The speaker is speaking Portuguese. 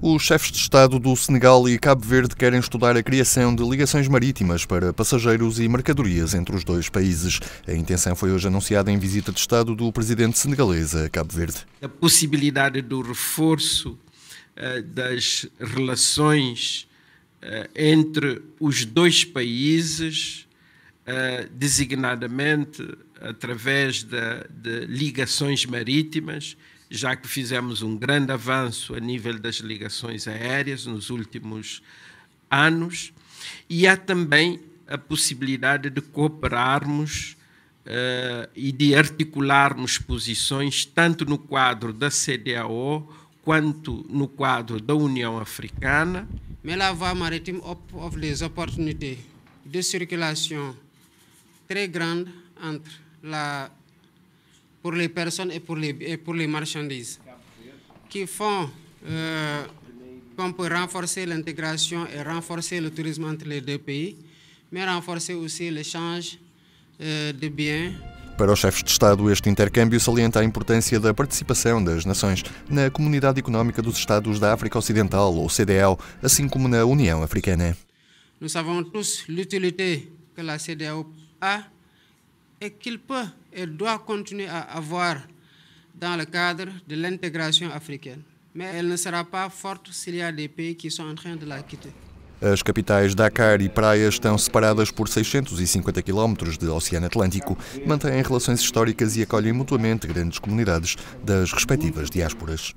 Os chefes de Estado do Senegal e Cabo Verde querem estudar a criação de ligações marítimas para passageiros e mercadorias entre os dois países. A intenção foi hoje anunciada em visita de Estado do presidente senegalês a Cabo Verde. A possibilidade do reforço eh, das relações eh, entre os dois países, eh, designadamente através de ligações marítimas, já que fizemos um grande avanço a nível das ligações aéreas nos últimos anos, e há também a possibilidade de cooperarmos uh, e de articularmos posições, tanto no quadro da CDAO quanto no quadro da União Africana. Mais la voie maritime offre de circulação très grande entre la pour les personnes et pour les, et pour les marchandises, qui font euh, qu'on peut renforcer l'intégration et renforcer le tourisme entre les deux pays, mais renforcer aussi l'échange euh, de biens. Para os chefes de Estado, este intercâmbio salienta a importância da participação das nações na Comunidade Económica dos Estados da África Ocidental, ou CDAO, assim como na União Africana. Nós sabemos todos a utilidade que a CDAO tem et qu'il peut et doit continuer à avoir dans le cadre de l'intégration africaine. Mais elle ne sera pas forte s'il y a des pays qui sont en train de la quitter. As capitais Dakar e Praia estão separadas por 650 quilómetros de Oceano Atlântico, mantêm relações históricas e acolhem mutuamente grandes comunidades das respectivas diásporas.